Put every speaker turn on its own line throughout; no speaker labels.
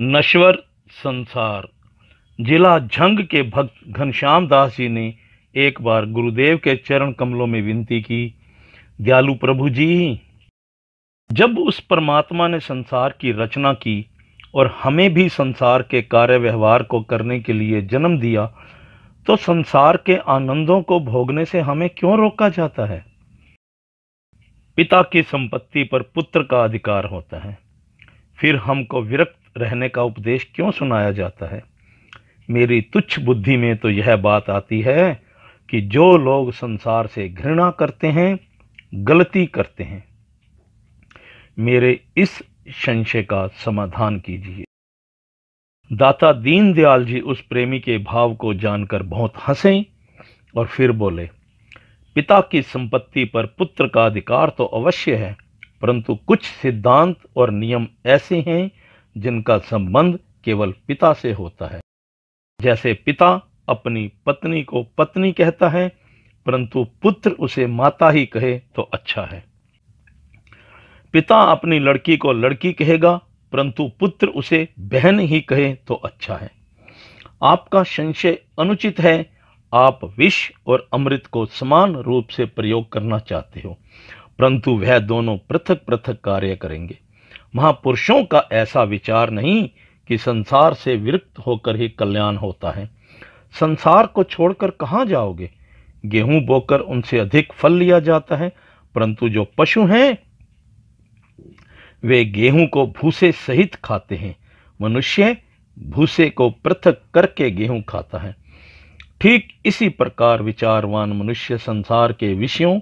नश्वर संसार जिला झंग के भक्त घनश्याम दास जी ने एक बार गुरुदेव के चरण कमलों में विनती की दयालु प्रभु जी जब उस परमात्मा ने संसार की रचना की और हमें भी संसार के कार्य व्यवहार को करने के लिए जन्म दिया तो संसार के आनंदों को भोगने से हमें क्यों रोका जाता है पिता की संपत्ति पर पुत्र का अधिकार होता है फिर हमको विरक्त रहने का उपदेश क्यों सुनाया जाता है मेरी तुच्छ बुद्धि में तो यह बात आती है कि जो लोग संसार से घृणा करते हैं गलती करते हैं मेरे इस संशय का समाधान कीजिए दाता दीनदयाल जी उस प्रेमी के भाव को जानकर बहुत हंसे और फिर बोले पिता की संपत्ति पर पुत्र का अधिकार तो अवश्य है परंतु कुछ सिद्धांत और नियम ऐसे हैं जिनका संबंध केवल पिता से होता है जैसे पिता अपनी पत्नी को पत्नी कहता है परंतु पुत्र उसे माता ही कहे तो अच्छा है पिता अपनी लड़की को लड़की कहेगा परंतु पुत्र उसे बहन ही कहे तो अच्छा है आपका संशय अनुचित है आप विष और अमृत को समान रूप से प्रयोग करना चाहते हो परंतु वह दोनों पृथक पृथक कार्य करेंगे महापुरुषों का ऐसा विचार नहीं कि संसार से विरक्त होकर ही कल्याण होता है संसार को छोड़कर कहाँ जाओगे गेहूं बोकर उनसे अधिक फल लिया जाता है परंतु जो पशु हैं वे गेहूं को भूसे सहित खाते हैं मनुष्य भूसे को पृथक करके गेहूं खाता है ठीक इसी प्रकार विचारवान मनुष्य संसार के विषयों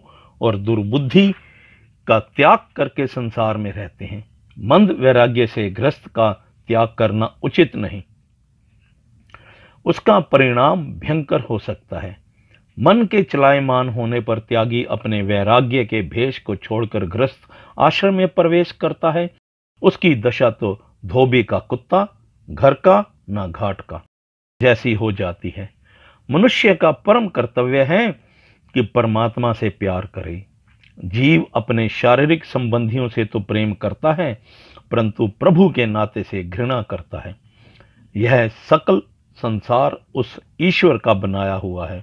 और दुर्बुद्धि का त्याग करके संसार में रहते हैं मंद वैराग्य से ग्रस्त का त्याग करना उचित नहीं उसका परिणाम भयंकर हो सकता है मन के चलायमान होने पर त्यागी अपने वैराग्य के भेष को छोड़कर ग्रस्त आश्रम में प्रवेश करता है उसकी दशा तो धोबी का कुत्ता घर का ना घाट का जैसी हो जाती है मनुष्य का परम कर्तव्य है कि परमात्मा से प्यार करे जीव अपने शारीरिक संबंधियों से तो प्रेम करता है परंतु प्रभु के नाते से घृणा करता है यह सकल संसार उस ईश्वर का बनाया हुआ है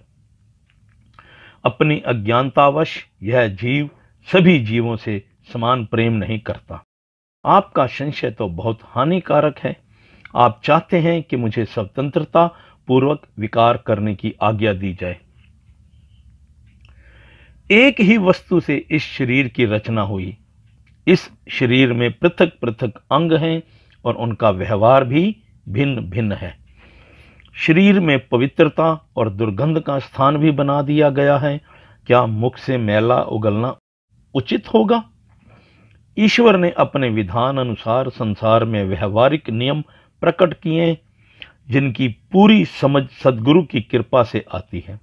अपनी अज्ञानतावश यह जीव सभी जीवों से समान प्रेम नहीं करता आपका संशय तो बहुत हानिकारक है आप चाहते हैं कि मुझे स्वतंत्रता पूर्वक विकार करने की आज्ञा दी जाए एक ही वस्तु से इस शरीर की रचना हुई इस शरीर में पृथक पृथक अंग हैं और उनका व्यवहार भी भिन्न भिन्न है शरीर में पवित्रता और दुर्गंध का स्थान भी बना दिया गया है क्या मुख से मैला उगलना उचित होगा ईश्वर ने अपने विधान अनुसार संसार में व्यवहारिक नियम प्रकट किए जिनकी पूरी समझ सदगुरु की कृपा से आती है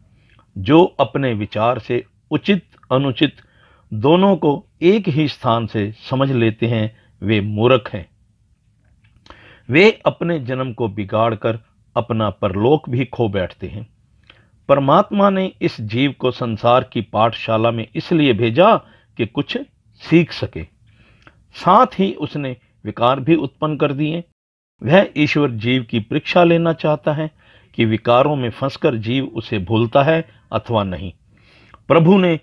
जो अपने विचार से उचित अनुचित दोनों को एक ही स्थान से समझ लेते हैं वे मूर्ख हैं वे अपने जन्म को बिगाड़कर अपना परलोक भी खो बैठते हैं परमात्मा ने इस जीव को संसार की पाठशाला में इसलिए भेजा कि कुछ सीख सके साथ ही उसने विकार भी उत्पन्न कर दिए वह ईश्वर जीव की परीक्षा लेना चाहता है कि विकारों में फंसकर जीव उसे भूलता है अथवा नहीं प्रभु ने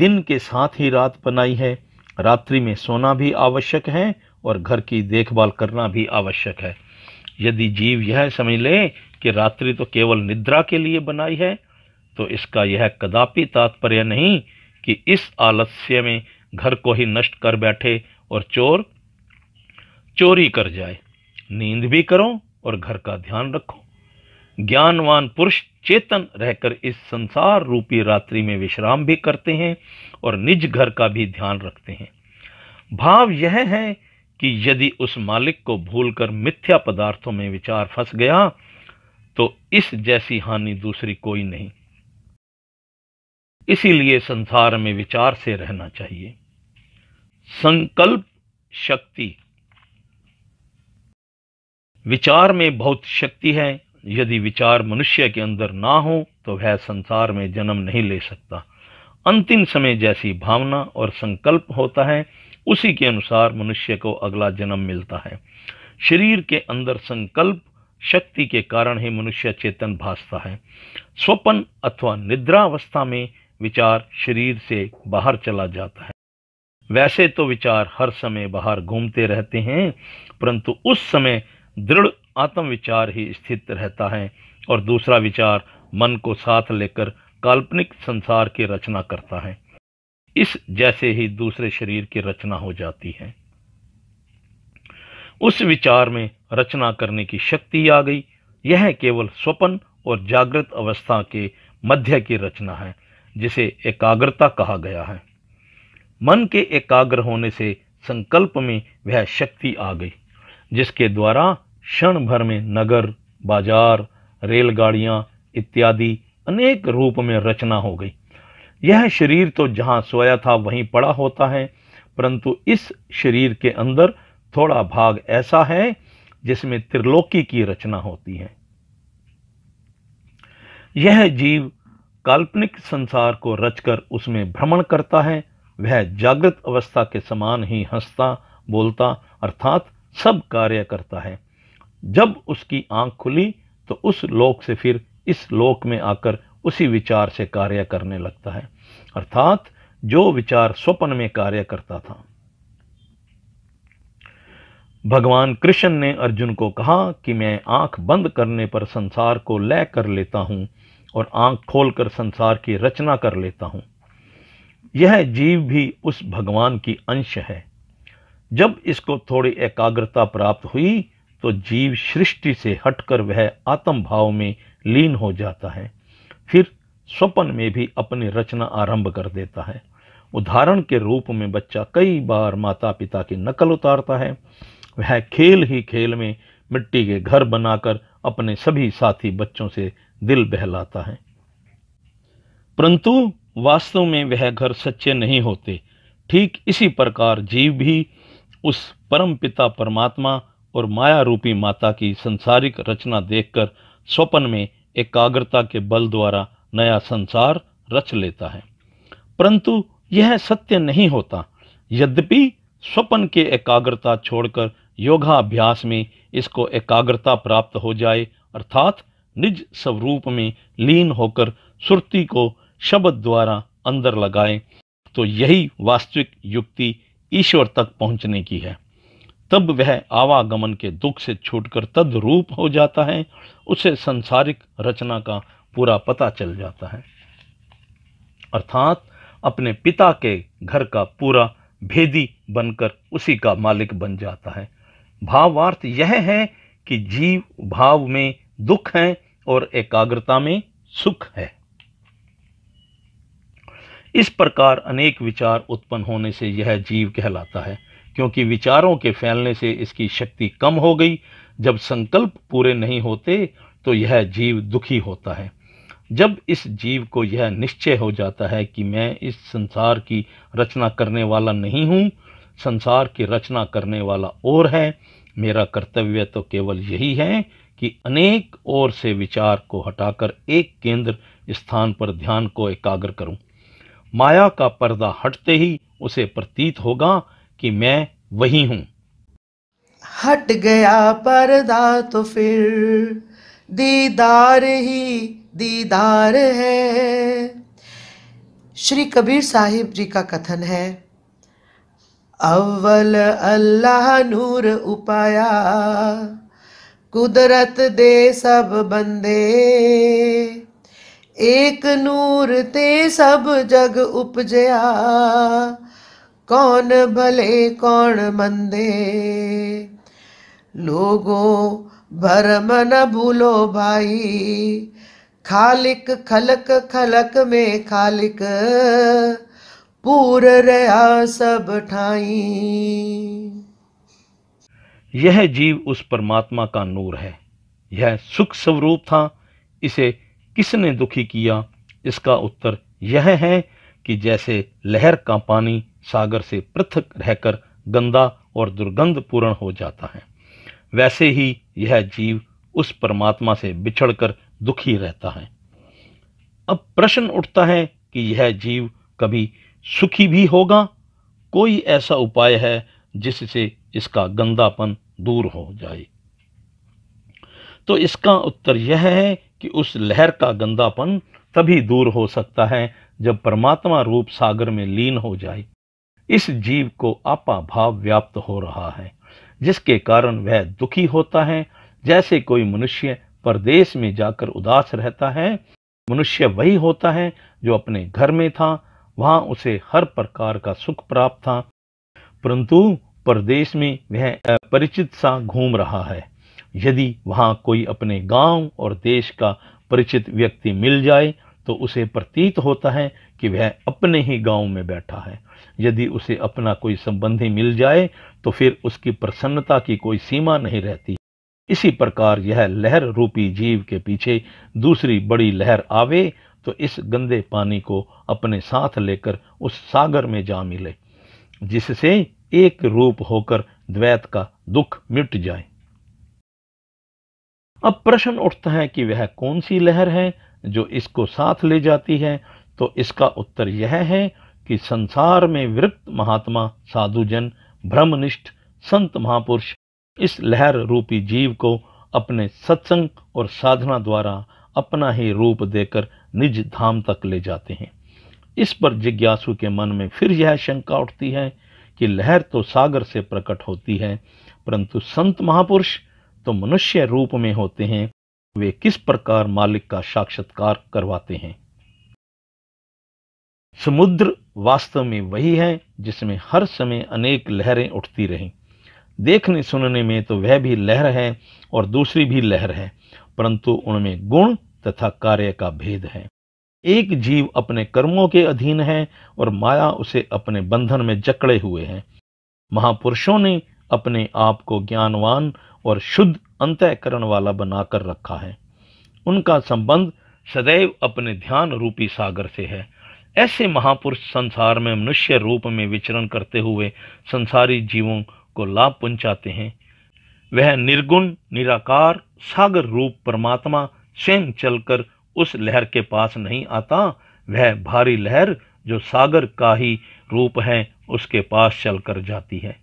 दिन के साथ ही रात बनाई है रात्रि में सोना भी आवश्यक है और घर की देखभाल करना भी आवश्यक है यदि जीव यह समझ ले कि रात्रि तो केवल निद्रा के लिए बनाई है तो इसका यह कदापि तात्पर्य नहीं कि इस आलस्य में घर को ही नष्ट कर बैठे और चोर चोरी कर जाए नींद भी करो और घर का ध्यान रखो ज्ञानवान पुरुष चेतन रहकर इस संसार रूपी रात्रि में विश्राम भी करते हैं और निज घर का भी ध्यान रखते हैं भाव यह है कि यदि उस मालिक को भूलकर मिथ्या पदार्थों में विचार फंस गया तो इस जैसी हानि दूसरी कोई नहीं इसीलिए संसार में विचार से रहना चाहिए संकल्प शक्ति विचार में बहुत शक्ति है यदि विचार मनुष्य के अंदर ना हो तो वह संसार में जन्म नहीं ले सकता अंतिम समय जैसी भावना और संकल्प होता है उसी के अनुसार मनुष्य को अगला जन्म मिलता है शरीर के अंदर संकल्प शक्ति के कारण ही मनुष्य चेतन भासता है स्वपन अथवा निद्रावस्था में विचार शरीर से बाहर चला जाता है वैसे तो विचार हर समय बाहर घूमते रहते हैं परंतु उस समय दृढ़ आत्म विचार ही स्थित रहता है और दूसरा विचार मन को साथ लेकर काल्पनिक संसार की रचना करता है इस जैसे ही दूसरे शरीर की रचना हो जाती है उस विचार में रचना करने की शक्ति आ गई यह केवल स्वपन और जागृत अवस्था के मध्य की रचना है जिसे एकाग्रता कहा गया है मन के एकाग्र होने से संकल्प में वह शक्ति आ गई जिसके द्वारा क्षण भर में नगर बाजार रेलगाड़ियां इत्यादि अनेक रूप में रचना हो गई यह शरीर तो जहां सोया था वहीं पड़ा होता है परंतु इस शरीर के अंदर थोड़ा भाग ऐसा है जिसमें त्रिलोकी की रचना होती है यह जीव काल्पनिक संसार को रचकर उसमें भ्रमण करता है वह जागृत अवस्था के समान ही हंसता बोलता अर्थात सब कार्य करता है जब उसकी आंख खुली तो उस लोक से फिर इस लोक में आकर उसी विचार से कार्य करने लगता है अर्थात जो विचार स्वप्न में कार्य करता था भगवान कृष्ण ने अर्जुन को कहा कि मैं आंख बंद करने पर संसार को लय कर लेता हूं और आंख खोलकर संसार की रचना कर लेता हूं यह जीव भी उस भगवान की अंश है जब इसको थोड़ी एकाग्रता प्राप्त हुई तो जीव सृष्टि से हटकर वह आत्म भाव में लीन हो जाता है फिर स्वपन में भी अपनी रचना आरंभ कर देता है उदाहरण के रूप में बच्चा कई बार माता पिता की नकल उतारता है वह खेल ही खेल में मिट्टी के घर बनाकर अपने सभी साथी बच्चों से दिल बहलाता है परंतु वास्तव में वह घर सच्चे नहीं होते ठीक इसी प्रकार जीव भी उस परम पिता परमात्मा और माया रूपी माता की संसारिक रचना देखकर स्वपन में एकाग्रता के बल द्वारा नया संसार रच लेता है परंतु यह सत्य नहीं होता यद्यपि स्वप्न के एकाग्रता छोड़कर योगाभ्यास में इसको एकाग्रता प्राप्त हो जाए अर्थात निज स्वरूप में लीन होकर सुरती को शब्द द्वारा अंदर लगाए तो यही वास्तविक युक्ति ईश्वर तक पहुंचने की है तब वह आवागमन के दुख से छूटकर तद्रूप हो जाता है उसे संसारिक रचना का पूरा पता चल जाता है अर्थात अपने पिता के घर का पूरा भेदी बनकर उसी का मालिक बन जाता है भावार्थ यह है कि जीव भाव में दुख है और एकाग्रता में सुख है इस प्रकार अनेक विचार उत्पन्न होने से यह जीव कहलाता है क्योंकि विचारों के फैलने से इसकी शक्ति कम हो गई जब संकल्प पूरे नहीं होते तो यह जीव दुखी होता है जब इस जीव को यह निश्चय हो जाता है कि मैं इस संसार की रचना करने वाला नहीं हूँ संसार की रचना करने वाला और है मेरा कर्तव्य तो केवल यही है कि अनेक ओर से विचार को हटाकर एक केंद्र स्थान पर ध्यान को एकाग्र करूं। माया का पर्दा हटते ही उसे प्रतीत होगा कि मैं वही हूँ
हट गया पर्दा तो फिर दीदार ही दीदार है श्री कबीर साहिब जी का कथन है अव्वल अल्लाह नूर उपाया कुदरत दे सब बंदे एक नूर ते सब जग उपजया कौन भले कौन मंदे लोगो भरम न भूलो भाई खालिक खलक खलक में खालिक पूर रहा सब ठाई
यह जीव उस परमात्मा का नूर है यह सुख स्वरूप था इसे किसने दुखी किया इसका उत्तर यह है कि जैसे लहर का पानी सागर से पृथक रहकर गंदा और दुर्गंध पूर्ण हो जाता है वैसे ही यह जीव उस परमात्मा से बिछड़कर दुखी रहता है अब प्रश्न उठता है कि यह जीव कभी सुखी भी होगा कोई ऐसा उपाय है जिससे इसका गंदापन दूर हो जाए तो इसका उत्तर यह है कि उस लहर का गंदापन तभी दूर हो सकता है जब परमात्मा रूप सागर में लीन हो जाए इस जीव को आपा भाव व्याप्त हो रहा है जिसके कारण वह दुखी होता है जैसे कोई मनुष्य परदेश में जाकर उदास रहता है मनुष्य वही होता है जो अपने घर में था वहां उसे हर प्रकार का सुख प्राप्त था परंतु परदेश में वह परिचित सा घूम रहा है यदि वहां कोई अपने गांव और देश का परिचित व्यक्ति मिल जाए तो उसे प्रतीत होता है कि वह अपने ही गांव में बैठा है यदि उसे अपना कोई संबंधी मिल जाए तो फिर उसकी प्रसन्नता की कोई सीमा नहीं रहती इसी प्रकार यह लहर रूपी जीव के पीछे दूसरी बड़ी लहर आवे तो इस गंदे पानी को अपने साथ लेकर उस सागर में जा मिले जिससे एक रूप होकर द्वैत का दुख मिट जाए अब प्रश्न उठता है कि वह कौन सी लहर है जो इसको साथ ले जाती है तो इसका उत्तर यह है कि संसार में विरक्त महात्मा साधुजन ब्रह्मनिष्ठ संत महापुरुष इस लहर रूपी जीव को अपने सत्संग और साधना द्वारा अपना ही रूप देकर निज धाम तक ले जाते हैं इस पर जिज्ञासु के मन में फिर यह शंका उठती है कि लहर तो सागर से प्रकट होती है परंतु संत महापुरुष तो मनुष्य रूप में होते हैं वे किस प्रकार मालिक का साक्षात्कार करवाते हैं समुद्र वास्तव में वही है जिसमें हर समय अनेक लहरें उठती रहें देखने सुनने में तो वह भी लहर है और दूसरी भी लहर है परंतु उनमें गुण तथा कार्य का भेद है एक जीव अपने कर्मों के अधीन है और माया उसे अपने बंधन में जकड़े हुए है महापुरुषों ने अपने आप को ज्ञानवान और शुद्ध अंतःकरण वाला बनाकर रखा है उनका संबंध सदैव अपने ध्यान रूपी सागर से है ऐसे महापुरुष संसार में मनुष्य रूप में विचरण करते हुए संसारी जीवों को लाभ पहुंचाते हैं वह निर्गुण निराकार सागर रूप परमात्मा स्वयं चलकर उस लहर के पास नहीं आता वह भारी लहर जो सागर का ही रूप है उसके पास चलकर जाती है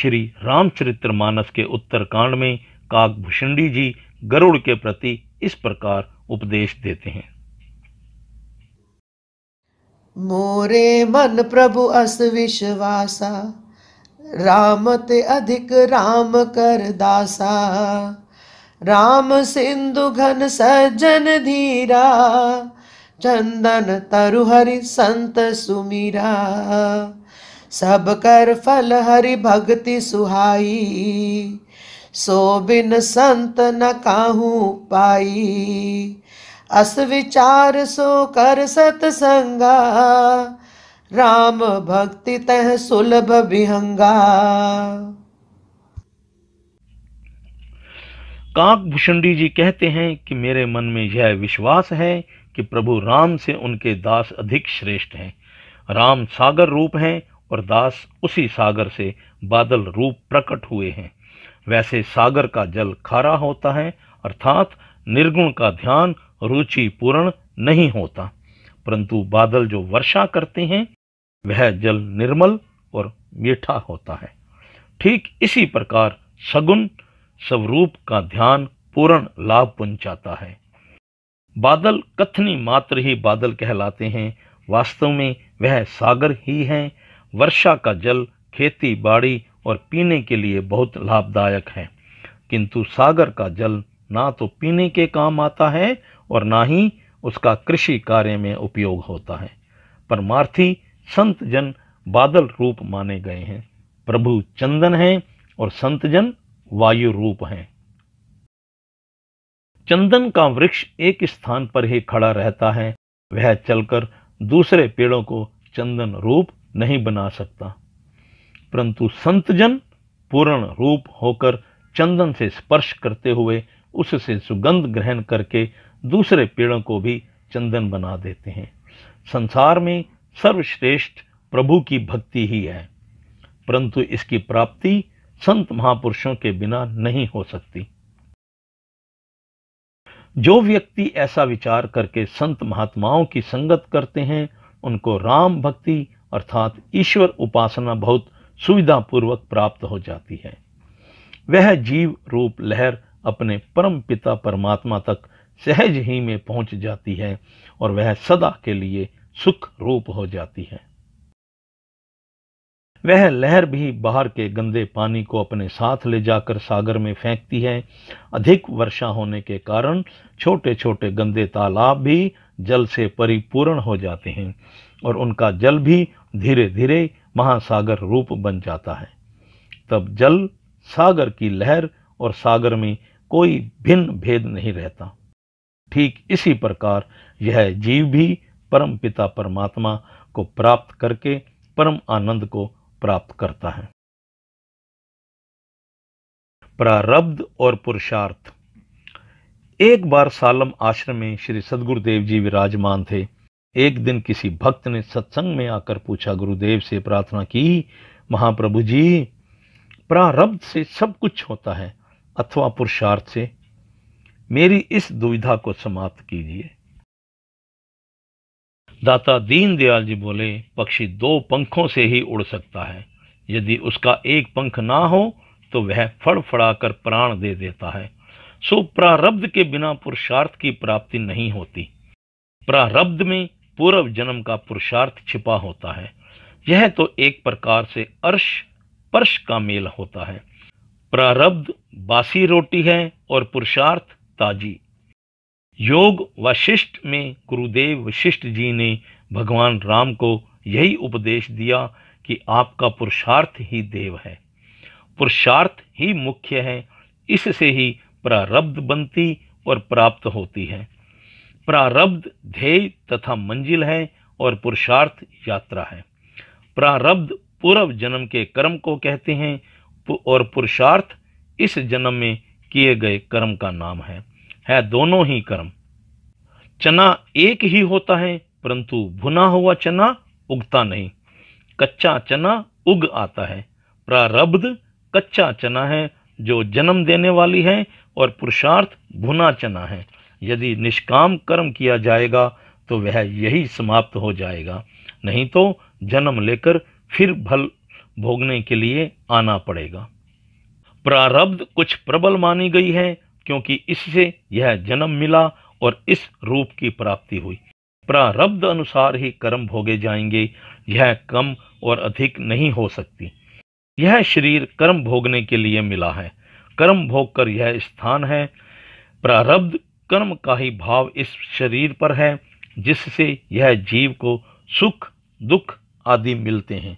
श्री रामचरित्र मानस के उत्तरकांड में काकभूषणी जी गरुड़ के प्रति इस प्रकार उपदेश देते हैं
मोरे मन प्रभु अस विश्वासा राम ते अधिक राम कर दासा राम सिंधु घन सज्जन धीरा चंदन तरु हरि संत सुमीरा सब कर फल हरि भक्ति सुहाई सो बिन संत न काहू पाई अस विचार सो कर सतसंगा राम भक्ति तह सुलभ विहंगा
भूषणी जी कहते हैं कि मेरे मन में यह विश्वास है कि प्रभु राम से उनके दास अधिक श्रेष्ठ हैं राम सागर रूप हैं और दास उसी सागर से बादल रूप प्रकट हुए हैं वैसे सागर का जल खारा होता है अर्थात निर्गुण का ध्यान रुचि पूर्ण नहीं होता परंतु बादल जो वर्षा करते हैं वह जल निर्मल और मीठा होता है ठीक इसी प्रकार सगुन स्वरूप का ध्यान पूर्ण लाभ पहुंचाता है बादल कथनी मात्र ही बादल कहलाते हैं वास्तव में वह सागर ही हैं वर्षा का जल खेती बाड़ी और पीने के लिए बहुत लाभदायक है किंतु सागर का जल ना तो पीने के काम आता है और ना ही उसका कृषि कार्य में उपयोग होता है परमार्थी संत जन बादल रूप माने गए हैं प्रभु चंदन हैं और संत जन वायु रूप हैं चंदन का वृक्ष एक स्थान पर ही खड़ा रहता है वह चलकर दूसरे पेड़ों को चंदन रूप नहीं बना सकता परंतु संतजन पूर्ण रूप होकर चंदन से स्पर्श करते हुए उससे सुगंध ग्रहण करके दूसरे पेड़ों को भी चंदन बना देते हैं संसार में सर्वश्रेष्ठ प्रभु की भक्ति ही है परंतु इसकी प्राप्ति संत महापुरुषों के बिना नहीं हो सकती जो व्यक्ति ऐसा विचार करके संत महात्माओं की संगत करते हैं उनको राम भक्ति अर्थात ईश्वर उपासना बहुत सुविधापूर्वक प्राप्त हो जाती है वह जीव रूप लहर अपने परम पिता परमात्मा तक सहज ही में पहुंच जाती है और वह सदा के लिए सुख रूप हो जाती है वह लहर भी बाहर के गंदे पानी को अपने साथ ले जाकर सागर में फेंकती है अधिक वर्षा होने के कारण छोटे छोटे गंदे तालाब भी जल से परिपूर्ण हो जाते हैं और उनका जल भी धीरे धीरे महासागर रूप बन जाता है तब जल सागर की लहर और सागर में कोई भिन्न भेद नहीं रहता ठीक इसी प्रकार यह जीव भी परम पिता परमात्मा को प्राप्त करके परम आनंद को प्राप्त करता है प्रारब्ध और पुरुषार्थ एक बार सालम आश्रम में श्री सदगुरुदेव जी विराजमान थे एक दिन किसी भक्त ने सत्संग में आकर पूछा गुरुदेव से प्रार्थना की महाप्रभु जी प्रारब्ध से सब कुछ होता है अथवा पुरुषार्थ से मेरी इस दुविधा को समाप्त कीजिए दाता दीनदयाल जी बोले पक्षी दो पंखों से ही उड़ सकता है यदि उसका एक पंख ना हो तो वह फड़फड़ाकर प्राण दे देता है सो प्रारब्ध के बिना पुरुषार्थ की प्राप्ति नहीं होती प्रारब्ध में पूर्व जन्म का पुरुषार्थ छिपा होता है यह तो एक प्रकार से अर्श पर्श का मेल होता है प्रारब्ध बासी रोटी है और पुरुषार्थ जी योग वशिष्ठ में गुरुदेव वशिष्ठ जी ने भगवान राम को यही उपदेश दिया कि आपका पुरुषार्थ ही देव है पुरुषार्थ ही मुख्य है इससे ही प्रारब्ध बनती और प्राप्त होती है प्रारब्ध ध्येय तथा मंजिल है और पुरुषार्थ यात्रा है प्रारब्ध पूर्व जन्म के कर्म को कहते हैं और पुरुषार्थ इस जन्म में किए गए कर्म का नाम है है दोनों ही कर्म चना एक ही होता है परंतु भुना हुआ चना उगता नहीं कच्चा चना उग आता है प्रारब्ध कच्चा चना है जो जन्म देने वाली है और पुरुषार्थ भुना चना है यदि निष्काम कर्म किया जाएगा तो वह यही समाप्त हो जाएगा नहीं तो जन्म लेकर फिर फल भोगने के लिए आना पड़ेगा प्रारब्ध कुछ प्रबल मानी गई है क्योंकि इससे यह जन्म मिला और इस रूप की प्राप्ति हुई प्रारब्ध अनुसार ही कर्म भोगे जाएंगे यह कम और अधिक नहीं हो सकती यह शरीर कर्म भोगने के लिए मिला है कर्म भोग कर यह स्थान है प्रारब्ध कर्म का ही भाव इस शरीर पर है जिससे यह जीव को सुख दुख आदि मिलते हैं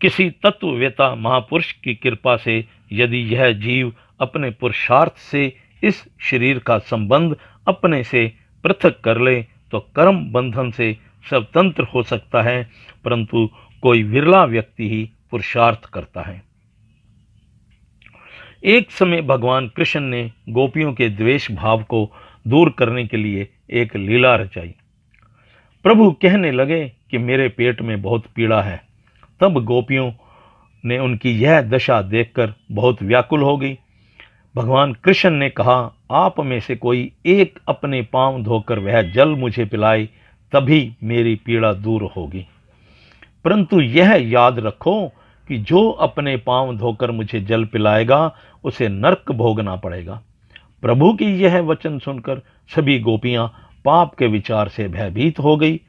किसी तत्ववेता महापुरुष की कृपा से यदि यह जीव अपने पुरुषार्थ से इस शरीर का संबंध अपने से पृथक कर ले तो कर्म बंधन से स्वतंत्र हो सकता है परंतु कोई विरला व्यक्ति ही पुरुषार्थ करता है एक समय भगवान कृष्ण ने गोपियों के द्वेष भाव को दूर करने के लिए एक लीला रचाई प्रभु कहने लगे कि मेरे पेट में बहुत पीड़ा है तब गोपियों ने उनकी यह दशा देखकर बहुत व्याकुल हो गई भगवान कृष्ण ने कहा आप में से कोई एक अपने पांव धोकर वह जल मुझे पिलाए तभी मेरी पीड़ा दूर होगी परंतु यह याद रखो कि जो अपने पांव धोकर मुझे जल पिलाएगा उसे नरक भोगना पड़ेगा प्रभु की यह वचन सुनकर सभी गोपियां पाप के विचार से भयभीत हो गई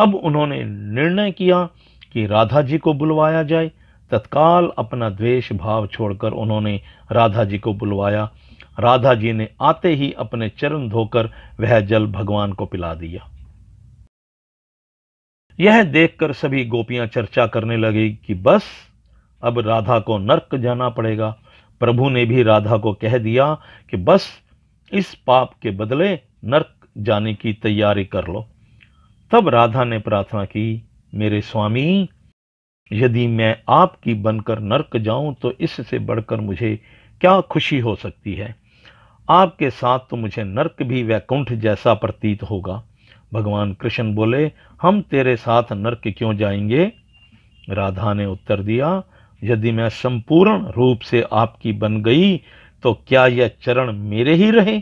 अब उन्होंने निर्णय किया कि राधा जी को बुलवाया जाए तत्काल अपना द्वेष भाव छोड़कर उन्होंने राधा जी को बुलवाया राधा जी ने आते ही अपने चरण धोकर वह जल भगवान को पिला दिया यह देखकर सभी गोपियां चर्चा करने लगी कि बस अब राधा को नरक जाना पड़ेगा प्रभु ने भी राधा को कह दिया कि बस इस पाप के बदले नरक जाने की तैयारी कर लो तब राधा ने प्रार्थना की मेरे स्वामी यदि मैं आपकी बनकर नरक जाऊं तो इससे बढ़कर मुझे क्या खुशी हो सकती है आपके साथ तो मुझे नरक भी वैकुंठ जैसा प्रतीत होगा भगवान कृष्ण बोले हम तेरे साथ नरक क्यों जाएंगे राधा ने उत्तर दिया यदि मैं संपूर्ण रूप से आपकी बन गई तो क्या यह चरण मेरे ही रहे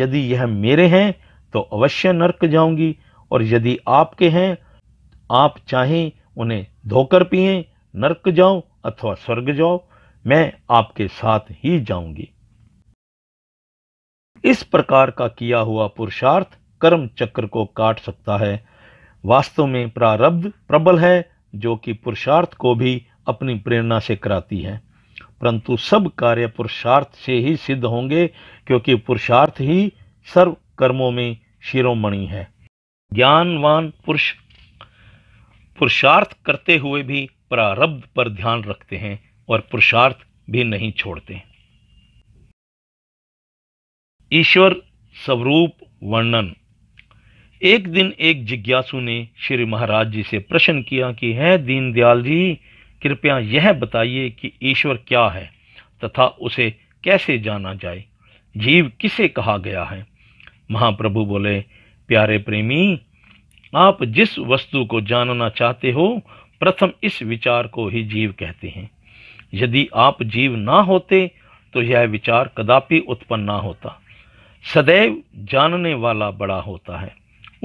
यदि यह मेरे हैं तो अवश्य नरक जाऊंगी और यदि आपके हैं आप चाहें उन्हें धोकर पिए नरक जाओ अथवा स्वर्ग जाओ मैं आपके साथ ही जाऊंगी इस प्रकार का किया हुआ पुरुषार्थ कर्म चक्र को काट सकता है वास्तव में प्रारब्ध प्रबल है जो कि पुरुषार्थ को भी अपनी प्रेरणा से कराती है परंतु सब कार्य पुरुषार्थ से ही सिद्ध होंगे क्योंकि पुरुषार्थ ही सर्व कर्मों में शिरोमणि है ज्ञानवान पुरुष पुरुषार्थ करते हुए भी प्रारब्ध पर ध्यान रखते हैं और पुरुषार्थ भी नहीं छोड़ते ईश्वर स्वरूप वर्णन एक दिन एक जिज्ञासु ने श्री महाराज जी से प्रश्न किया कि है दीनदयाल जी कृपया यह बताइए कि ईश्वर क्या है तथा उसे कैसे जाना जाए जीव किसे कहा गया है महाप्रभु बोले प्यारे प्रेमी आप जिस वस्तु को जानना चाहते हो प्रथम इस विचार को ही जीव कहते हैं यदि आप जीव ना होते तो यह विचार कदापि उत्पन्न ना होता सदैव जानने वाला बड़ा होता है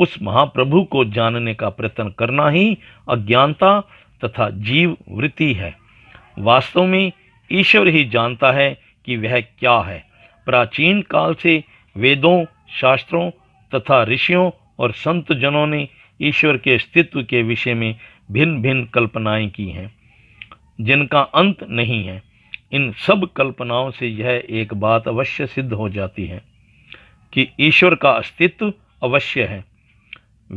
उस महाप्रभु को जानने का प्रयत्न करना ही अज्ञानता तथा जीव वृत्ति है वास्तव में ईश्वर ही जानता है कि वह क्या है प्राचीन काल से वेदों शास्त्रों तथा ऋषियों और संत जनों ने ईश्वर के अस्तित्व के विषय में भिन्न भिन्न कल्पनाएं की हैं जिनका अंत नहीं है इन सब कल्पनाओं से यह एक बात अवश्य सिद्ध हो जाती है कि ईश्वर का अस्तित्व अवश्य है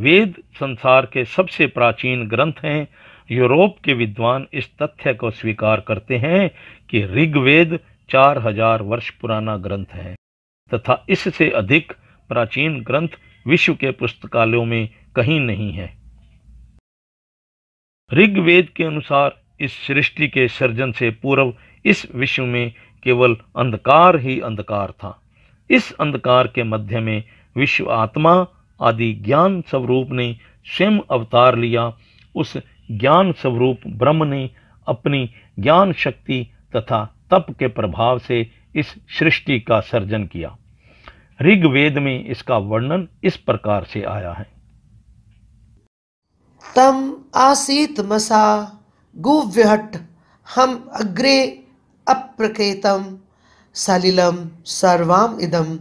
वेद संसार के सबसे प्राचीन ग्रंथ हैं यूरोप के विद्वान इस तथ्य को स्वीकार करते हैं कि ऋग्वेद चार हजार वर्ष पुराना ग्रंथ है तथा इससे अधिक प्राचीन ग्रंथ विश्व के पुस्तकालयों में कहीं नहीं है ऋग्वेद के अनुसार इस सृष्टि के सर्जन से पूर्व इस विश्व में केवल अंधकार ही अंधकार था इस अंधकार के मध्य में विश्व आत्मा आदि ज्ञान स्वरूप ने स्वयं अवतार लिया उस ज्ञान स्वरूप ब्रह्म ने अपनी ज्ञान शक्ति तथा तप के प्रभाव से इस सृष्टि का सर्जन किया ऋग्वेद में इसका वर्णन इस प्रकार से आया है
तम आसीत मसा गुव्यहट हम अग्रे अप्रकेतम सलिलम सर्वाम इदम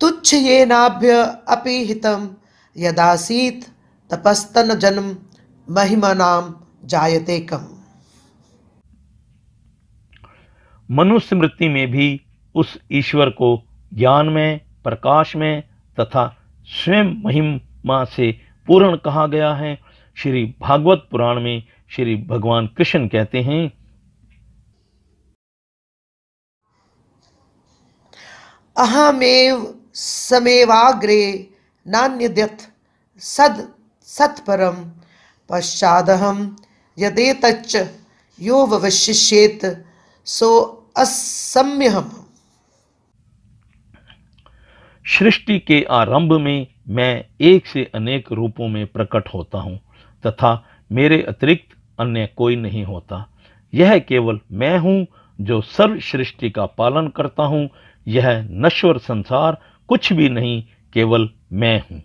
तुच्छ ये नाभ्य अपि हितम यदासीत तपस्तन जन्म महिमा नाम जायते कम
मनुस्मृति में भी उस ईश्वर को ज्ञान में प्रकाश में तथा स्वयं महिमा से पूर्ण कहा गया है श्री भागवत पुराण में श्री भगवान कृष्ण कहते हैं
अहमेव समेवाग्रे नान्यद्यथ सद सत्परम पश्चादहम यदेतच्च यो वशिष्येत सो असम्यहम
सृष्टि के आरंभ में मैं एक से अनेक रूपों में प्रकट होता हूं तथा मेरे अतिरिक्त अन्य कोई नहीं होता यह केवल मैं हूँ जो सर्व सृष्टि का पालन करता हूँ यह नश्वर संसार कुछ भी नहीं केवल मैं हूँ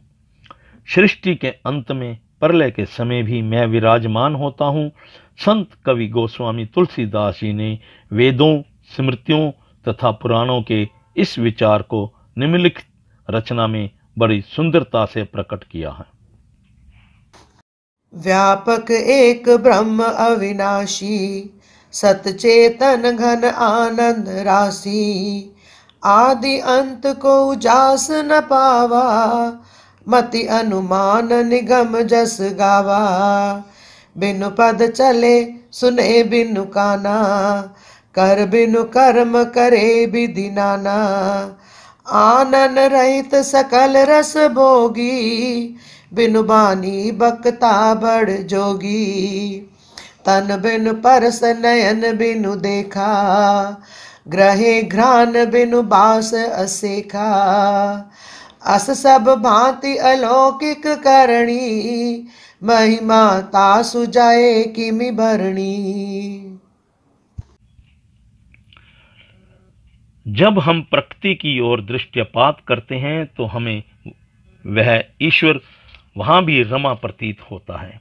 सृष्टि के अंत में प्रलय के समय भी मैं विराजमान होता हूँ संत कवि गोस्वामी तुलसीदास जी ने वेदों स्मृतियों तथा पुराणों के इस विचार को निम्नलिखित रचना में बड़ी सुंदरता से प्रकट किया है
व्यापक एक ब्रह्म अविनाशी सतचेतन घन आनंद राशि आदि अंत को उजास न पावा मति अनुमान निगम जस गावा बिनु पद चले सुने बिनु काना कर बिनु कर्म करे विधि नाना आनन रहित सकल रस भोगी बिनु बानी बकता बड़ जोगी तन बिन परस नयन बिनु देखा ग्रहे घ्रान बिनु बास असेखा अस सब भांति अलौकिक करणी महिमा ता सुजाए किमि भरणी
जब हम प्रकृति की ओर दृष्टिपात करते हैं तो हमें वह ईश्वर वहाँ भी रमा प्रतीत होता है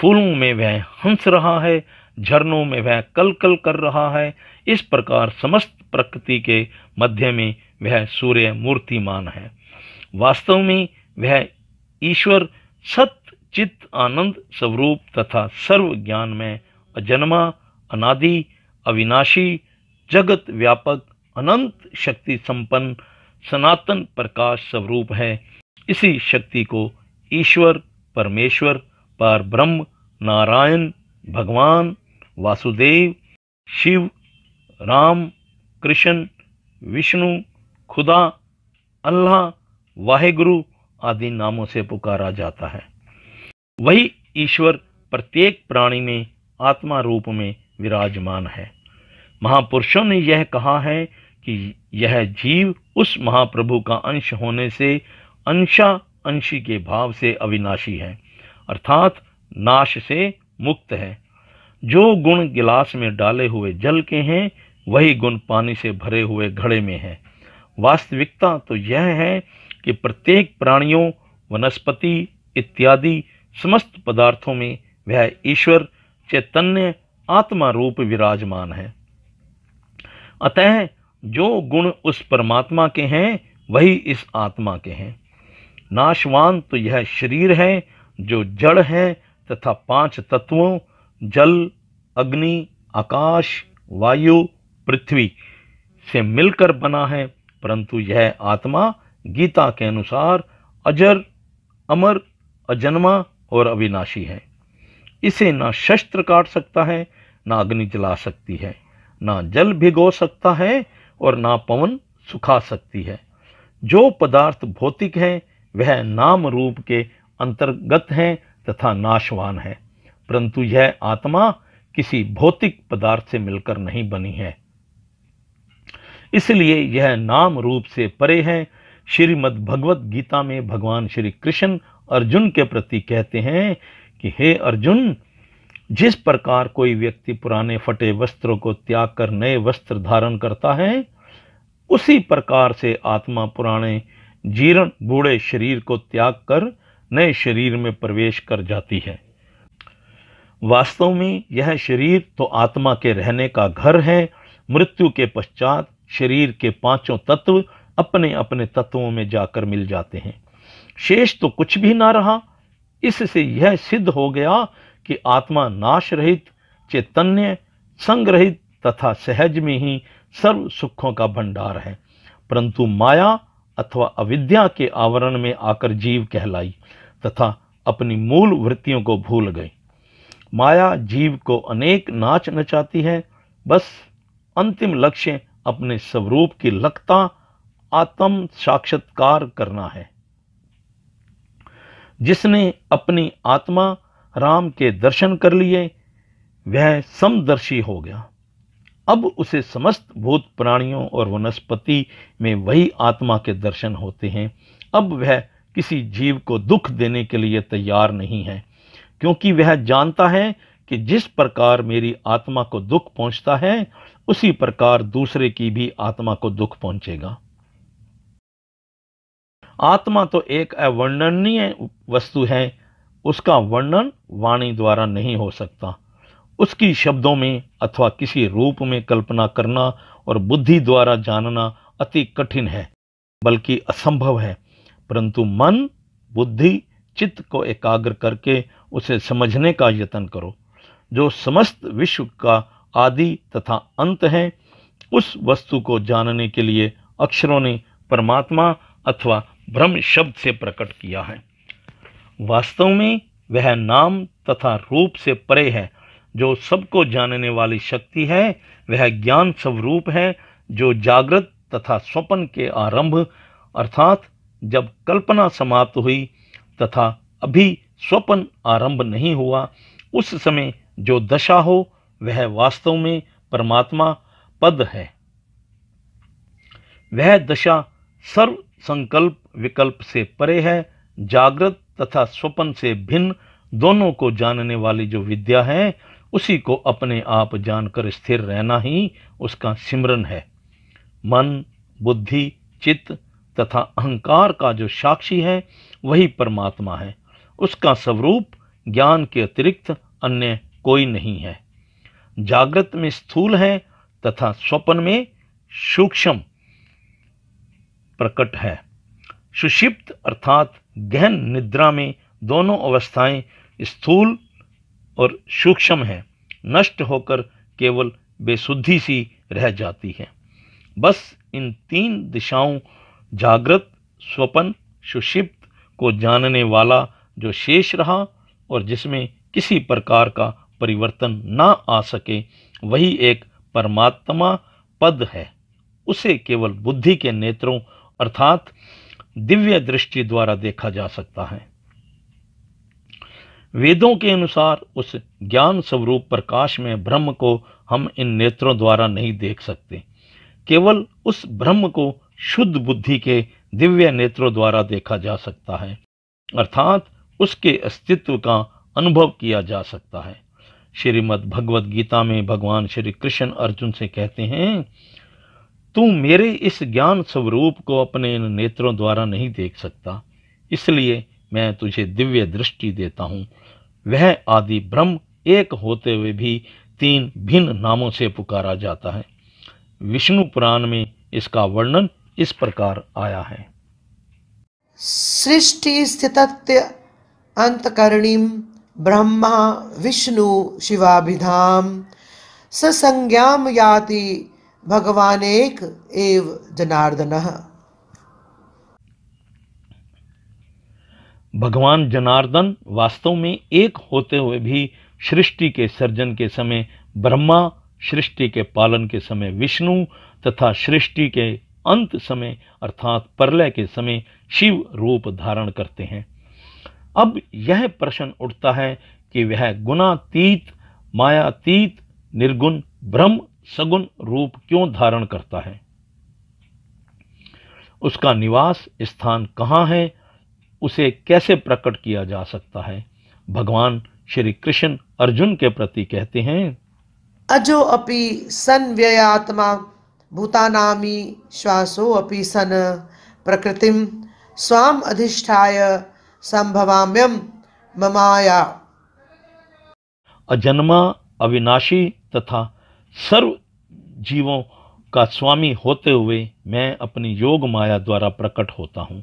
फूलों में वह हंस रहा है झरनों में वह कल कल कर रहा है इस प्रकार समस्त प्रकृति के मध्य में वह सूर्य मूर्तिमान है वास्तव में वह ईश्वर सत्य चित्त आनंद स्वरूप तथा सर्व ज्ञान में अजन्मा अनादि अविनाशी जगत व्यापक अनंत शक्ति संपन्न सनातन प्रकाश स्वरूप है इसी शक्ति को ईश्वर परमेश्वर पर ब्रह्म नारायण भगवान वासुदेव शिव राम कृष्ण विष्णु खुदा अल्लाह वाहेगुरु आदि नामों से पुकारा जाता है वही ईश्वर प्रत्येक प्राणी में आत्मा रूप में विराजमान है महापुरुषों ने यह कहा है कि यह जीव उस महाप्रभु का अंश होने से अंशा अंशी के भाव से अविनाशी है अर्थात नाश से मुक्त है जो गुण गिलास में डाले हुए जल के हैं वही गुण पानी से भरे हुए घड़े में है वास्तविकता तो यह है कि प्रत्येक प्राणियों वनस्पति इत्यादि समस्त पदार्थों में वह ईश्वर चैतन्य आत्मा रूप विराजमान है अतः जो गुण उस परमात्मा के हैं वही इस आत्मा के हैं नाशवान तो यह शरीर है जो जड़ है तथा पांच तत्वों जल अग्नि आकाश वायु पृथ्वी से मिलकर बना है परंतु यह आत्मा गीता के अनुसार अजर अमर अजन्मा और अविनाशी है इसे ना शस्त्र काट सकता है ना अग्नि जला सकती है ना जल भिगो सकता है और ना पवन सुखा सकती है जो पदार्थ भौतिक हैं वह नाम रूप के अंतर्गत हैं तथा नाशवान है परंतु यह आत्मा किसी भौतिक पदार्थ से मिलकर नहीं बनी है इसलिए यह नाम रूप से परे है श्रीमद् भगवत गीता में भगवान श्री कृष्ण अर्जुन के प्रति कहते हैं कि हे अर्जुन जिस प्रकार कोई व्यक्ति पुराने फटे वस्त्रों को त्याग कर नए वस्त्र धारण करता है उसी प्रकार से आत्मा पुराने जीर्ण बूढ़े शरीर को त्याग कर नए शरीर में प्रवेश कर जाती है वास्तव में यह शरीर तो आत्मा के रहने का घर है मृत्यु के पश्चात शरीर के पांचों तत्व अपने अपने तत्वों में जाकर मिल जाते हैं शेष तो कुछ भी ना रहा इससे यह सिद्ध हो गया कि आत्मा नाश रहित चैतन्य संग्रहित तथा सहज में ही सर्व सुखों का भंडार है परंतु माया अथवा अविद्या के आवरण में आकर जीव कहलाई तथा अपनी मूल वृत्तियों को भूल गई माया जीव को अनेक नाच नचाती है बस अंतिम लक्ष्य अपने स्वरूप की लगता आत्म साक्षात्कार करना है जिसने अपनी आत्मा राम के दर्शन कर लिए वह समदर्शी हो गया अब उसे समस्त भूत प्राणियों और वनस्पति में वही आत्मा के दर्शन होते हैं अब वह किसी जीव को दुख देने के लिए तैयार नहीं है क्योंकि वह जानता है कि जिस प्रकार मेरी आत्मा को दुख पहुंचता है उसी प्रकार दूसरे की भी आत्मा को दुख पहुंचेगा आत्मा तो एक अवर्णनीय वस्तु है उसका वर्णन वाणी द्वारा नहीं हो सकता उसकी शब्दों में अथवा किसी रूप में कल्पना करना और बुद्धि द्वारा जानना अति कठिन है बल्कि असंभव है परंतु मन बुद्धि चित्त को एकाग्र करके उसे समझने का यत्न करो जो समस्त विश्व का आदि तथा अंत है उस वस्तु को जानने के लिए अक्षरों ने परमात्मा अथवा ब्रह्म शब्द से प्रकट किया है वास्तव में वह नाम तथा रूप से परे है जो सबको जानने वाली शक्ति है वह ज्ञान स्वरूप है जो जागृत तथा स्वपन के आरंभ अर्थात जब कल्पना समाप्त हुई तथा अभी स्वपन आरंभ नहीं हुआ उस समय जो दशा हो वह वास्तव में परमात्मा पद है वह दशा सर्व संकल्प विकल्प से परे है जागृत तथा स्वपन से भिन्न दोनों को जानने वाली जो विद्या है उसी को अपने आप जानकर स्थिर रहना ही उसका सिमरन है मन बुद्धि चित्त तथा अहंकार का जो साक्षी है वही परमात्मा है उसका स्वरूप ज्ञान के अतिरिक्त अन्य कोई नहीं है जागृत में स्थूल है तथा स्वप्न में सूक्ष्म प्रकट है सुषिप्त अर्थात गहन निद्रा में दोनों अवस्थाएं स्थूल और सूक्ष्म है नष्ट होकर केवल बेसुद्धि सी रह जाती है बस इन तीन दिशाओं जागृत स्वपन सुषिप्त को जानने वाला जो शेष रहा और जिसमें किसी प्रकार का परिवर्तन ना आ सके वही एक परमात्मा पद है उसे केवल बुद्धि के नेत्रों अर्थात दिव्य दृष्टि द्वारा देखा जा सकता है वेदों के अनुसार उस ज्ञान स्वरूप प्रकाश में ब्रह्म को हम इन नेत्रों द्वारा नहीं देख सकते केवल उस ब्रह्म को शुद्ध बुद्धि के दिव्य नेत्रों द्वारा देखा जा सकता है अर्थात उसके अस्तित्व का अनुभव किया जा सकता है श्रीमद् भगवद गीता में भगवान श्री कृष्ण अर्जुन से कहते हैं तू मेरे इस ज्ञान स्वरूप को अपने इन नेत्रों द्वारा नहीं देख सकता इसलिए मैं तुझे दिव्य दृष्टि देता हूँ वह आदि ब्रह्म एक होते हुए भी तीन भिन्न नामों से पुकारा जाता है विष्णु पुराण में इसका वर्णन इस प्रकार आया है सृष्टि
स्थितत्य अंतकरणीम ब्रह्मा विष्णु शिवाभिधाम ससंज्ञाम याति एक एव जनार्दन
भगवान जनार्दन वास्तव में एक होते हुए भी सृष्टि के सर्जन के समय ब्रह्मा सृष्टि के पालन के समय विष्णु तथा सृष्टि के अंत समय अर्थात परलय के समय शिव रूप धारण करते हैं अब यह प्रश्न उठता है कि वह गुणातीत मायातीत निर्गुण ब्रह्म सगुण रूप क्यों धारण करता है उसका निवास स्थान कहाँ है उसे कैसे प्रकट किया जा सकता है भगवान श्री कृष्ण अर्जुन के प्रति कहते हैं
अजो अपि सन व्यय आत्मा भूतानामी श्वासो अपि सन प्रकृतिम स्वाम अधिष्ठाय संभवाम्यम ममाया
अजन्मा अविनाशी तथा सर्व जीवों का स्वामी होते हुए मैं अपनी योग माया द्वारा प्रकट होता हूँ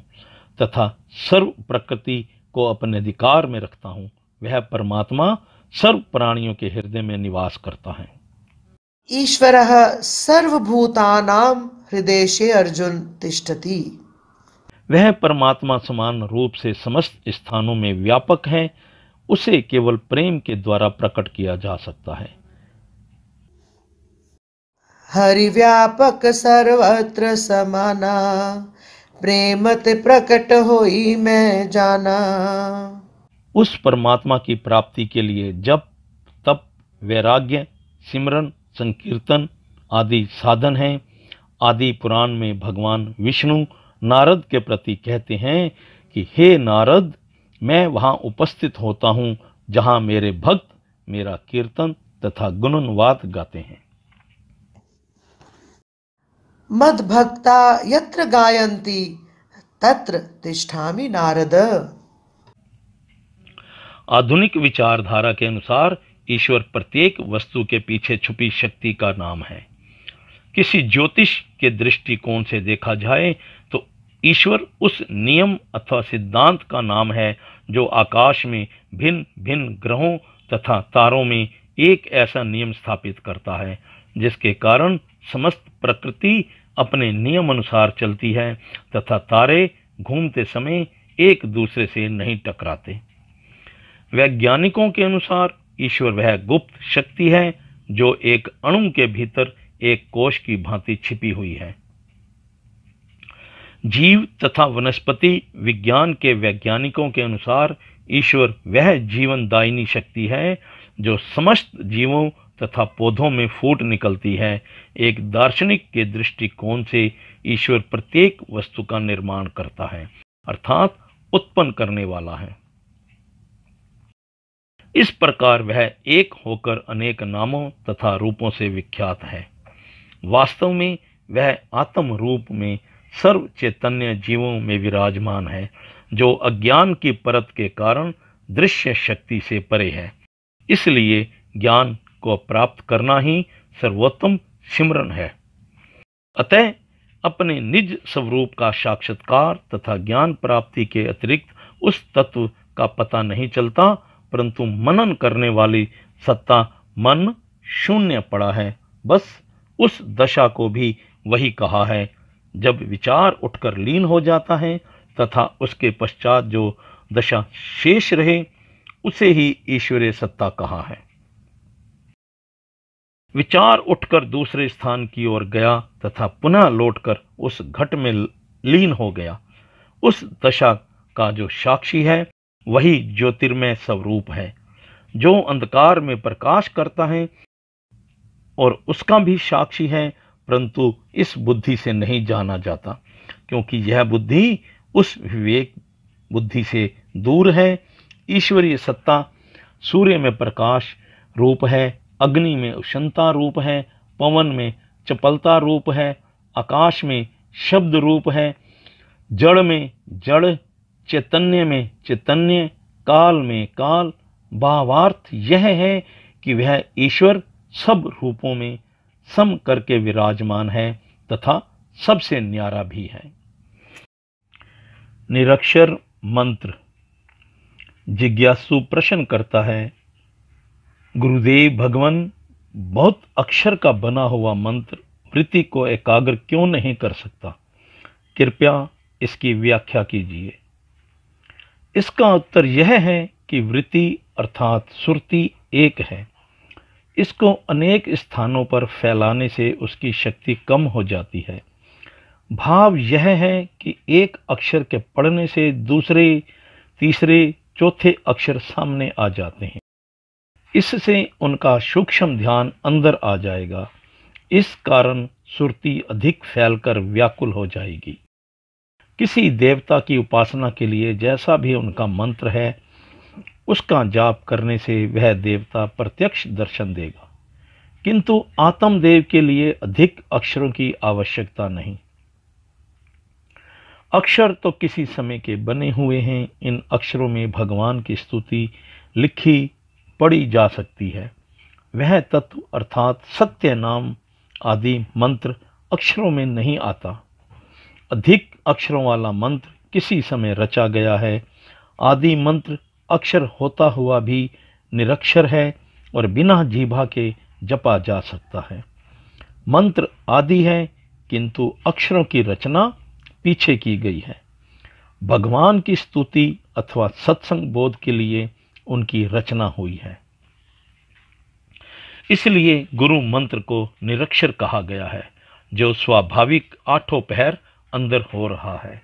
तथा सर्व प्रकृति को अपने अधिकार में रखता हूँ वह परमात्मा सर्व प्राणियों के हृदय में निवास करता है
ईश्वर सर्वभूतानाम हृदय से अर्जुन तिष्ठति
वह परमात्मा समान रूप से समस्त स्थानों में व्यापक है उसे केवल प्रेम के द्वारा प्रकट किया जा सकता है
हरि व्यापक सर्वत्र समाना प्रेमत प्रकट होई मैं जाना
उस परमात्मा की प्राप्ति के लिए जप तप वैराग्य सिमरन संकीर्तन आदि साधन हैं आदि पुराण में भगवान विष्णु नारद के प्रति कहते हैं कि हे नारद मैं वहाँ उपस्थित होता हूँ जहाँ मेरे भक्त मेरा कीर्तन तथा गुणनवाद गाते हैं
मद्भक्ता यत्र गायन्ति तत्र तिष्ठामि नारद
आधुनिक विचारधारा के अनुसार ईश्वर प्रत्येक वस्तु के पीछे छुपी शक्ति का नाम है किसी ज्योतिष के दृष्टिकोण से देखा जाए तो ईश्वर उस नियम अथवा सिद्धांत का नाम है जो आकाश में भिन्न भिन्न ग्रहों तथा तारों में एक ऐसा नियम स्थापित करता है जिसके कारण समस्त प्रकृति अपने नियम अनुसार चलती है तथा तारे घूमते समय एक दूसरे से नहीं टकराते वैज्ञानिकों के अनुसार ईश्वर वह गुप्त शक्ति है जो एक अणु के भीतर एक कोश की भांति छिपी हुई है जीव तथा वनस्पति विज्ञान के वैज्ञानिकों के अनुसार ईश्वर वह जीवनदायिनी शक्ति है जो समस्त जीवों तथा पौधों में फूट निकलती है एक दार्शनिक के दृष्टिकोण से ईश्वर प्रत्येक वस्तु का निर्माण करता है अर्थात उत्पन्न करने वाला है इस प्रकार वह एक होकर अनेक नामों तथा रूपों से विख्यात है वास्तव में वह आत्म रूप में सर्व चैतन्य जीवों में विराजमान है जो अज्ञान की परत के कारण दृश्य शक्ति से परे है इसलिए ज्ञान को प्राप्त करना ही सर्वोत्तम सिमरन है अतः अपने निज स्वरूप का साक्षात्कार तथा ज्ञान प्राप्ति के अतिरिक्त उस तत्व का पता नहीं चलता परंतु मनन करने वाली सत्ता मन शून्य पड़ा है बस उस दशा को भी वही कहा है जब विचार उठकर लीन हो जाता है तथा उसके पश्चात जो दशा शेष रहे उसे ही ईश्वरीय सत्ता कहा है विचार उठकर दूसरे स्थान की ओर गया तथा पुनः लौटकर उस घट में लीन हो गया उस दशा का जो साक्षी है वही ज्योतिर्मय स्वरूप है जो अंधकार में प्रकाश करता है और उसका भी साक्षी है परंतु इस बुद्धि से नहीं जाना जाता क्योंकि यह बुद्धि उस विवेक बुद्धि से दूर है ईश्वरीय सत्ता सूर्य में प्रकाश रूप है अग्नि में उष्णता रूप है पवन में चपलता रूप है आकाश में शब्द रूप है जड़ में जड़ चैतन्य में चैतन्य काल में काल भावार्थ यह है कि वह ईश्वर सब रूपों में सम करके विराजमान है तथा सबसे न्यारा भी है निरक्षर मंत्र जिज्ञासु प्रश्न करता है गुरुदेव भगवान बहुत अक्षर का बना हुआ मंत्र वृत्ति को एकाग्र क्यों नहीं कर सकता कृपया इसकी व्याख्या कीजिए इसका उत्तर यह है कि वृत्ति अर्थात सुरति एक है इसको अनेक स्थानों पर फैलाने से उसकी शक्ति कम हो जाती है भाव यह है कि एक अक्षर के पढ़ने से दूसरे तीसरे चौथे अक्षर सामने आ जाते हैं इससे उनका सूक्ष्म ध्यान अंदर आ जाएगा इस कारण सुरती अधिक फैलकर व्याकुल हो जाएगी किसी देवता की उपासना के लिए जैसा भी उनका मंत्र है उसका जाप करने से वह देवता प्रत्यक्ष दर्शन देगा किंतु आत्मदेव के लिए अधिक अक्षरों की आवश्यकता नहीं अक्षर तो किसी समय के बने हुए हैं इन अक्षरों में भगवान की स्तुति लिखी पढ़ी जा सकती है वह तत्व अर्थात सत्य नाम आदि मंत्र अक्षरों में नहीं आता अधिक अक्षरों वाला मंत्र किसी समय रचा गया है आदि मंत्र अक्षर होता हुआ भी निरक्षर है और बिना जीभा के जपा जा सकता है मंत्र आदि है किंतु अक्षरों की रचना पीछे की गई है भगवान की स्तुति अथवा सत्संग बोध के लिए उनकी रचना हुई है इसलिए गुरु मंत्र को निरक्षर कहा गया है जो स्वाभाविक आठों पहर अंदर हो रहा है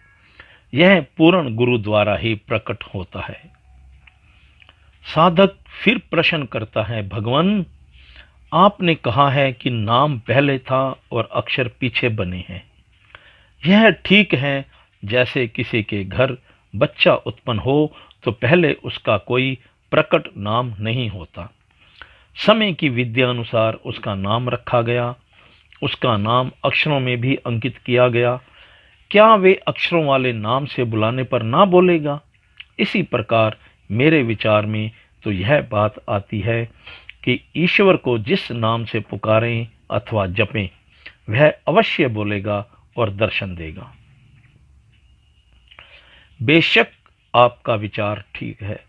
यह पूर्ण गुरु द्वारा ही प्रकट होता है साधक फिर प्रश्न करता है भगवान आपने कहा है कि नाम पहले था और अक्षर पीछे बने हैं यह ठीक है जैसे किसी के घर बच्चा उत्पन्न हो तो पहले उसका कोई प्रकट नाम नहीं होता समय की विद्या अनुसार उसका नाम रखा गया उसका नाम अक्षरों में भी अंकित किया गया क्या वे अक्षरों वाले नाम से बुलाने पर ना बोलेगा इसी प्रकार मेरे विचार में तो यह बात आती है कि ईश्वर को जिस नाम से पुकारें अथवा जपें वह अवश्य बोलेगा और दर्शन देगा बेशक आपका विचार ठीक है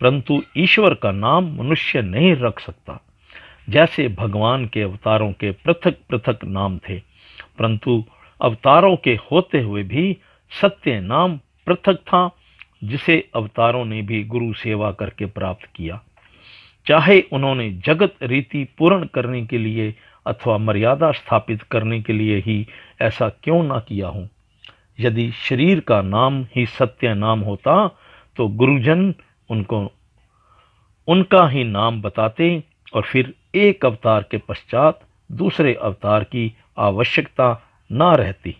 परंतु ईश्वर का नाम मनुष्य नहीं रख सकता जैसे भगवान के अवतारों के पृथक पृथक नाम थे परंतु अवतारों के होते हुए भी सत्य नाम पृथक था जिसे अवतारों ने भी गुरु सेवा करके प्राप्त किया चाहे उन्होंने जगत रीति पूर्ण करने के लिए अथवा मर्यादा स्थापित करने के लिए ही ऐसा क्यों ना किया हो यदि शरीर का नाम ही सत्य नाम होता तो गुरुजन उनको उनका ही नाम बताते और फिर एक अवतार के पश्चात दूसरे अवतार की आवश्यकता ना रहती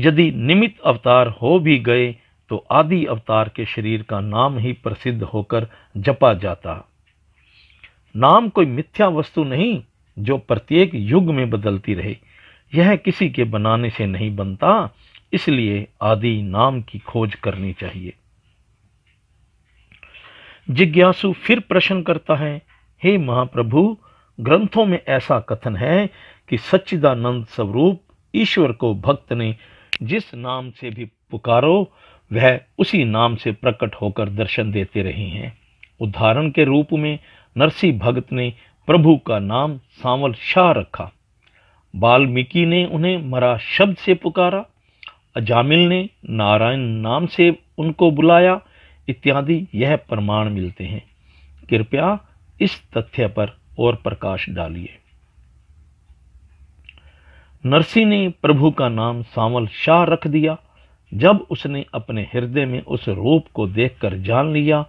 यदि निमित अवतार हो भी गए तो आदि अवतार के शरीर का नाम ही प्रसिद्ध होकर जपा जाता नाम कोई मिथ्या वस्तु नहीं जो प्रत्येक युग में बदलती रहे यह किसी के बनाने से नहीं बनता इसलिए आदि नाम की खोज करनी चाहिए जिज्ञासु फिर प्रश्न करता है हे महाप्रभु ग्रंथों में ऐसा कथन है कि सच्चिदानंद स्वरूप ईश्वर को भक्त ने जिस नाम से भी पुकारो वह उसी नाम से प्रकट होकर दर्शन देते रहे हैं उदाहरण के रूप में नरसी भगत ने प्रभु का नाम सांवल शाह रखा वाल्मीकि ने उन्हें मरा शब्द से पुकारा अजामिल ने नारायण नाम से उनको बुलाया इत्यादि यह प्रमाण मिलते हैं कृपया इस तथ्य पर और प्रकाश डालिए नरसी ने प्रभु का नाम सांवल शाह रख दिया जब उसने अपने हृदय में उस रूप को देखकर जान लिया